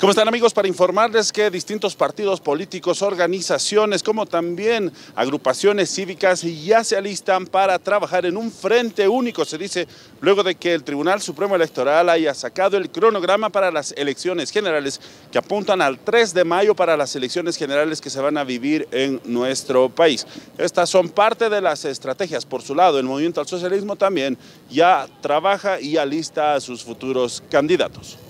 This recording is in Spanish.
¿Cómo están amigos? Para informarles que distintos partidos políticos, organizaciones, como también agrupaciones cívicas ya se alistan para trabajar en un frente único, se dice, luego de que el Tribunal Supremo Electoral haya sacado el cronograma para las elecciones generales que apuntan al 3 de mayo para las elecciones generales que se van a vivir en nuestro país. Estas son parte de las estrategias. Por su lado, el Movimiento al Socialismo también ya trabaja y alista a sus futuros candidatos.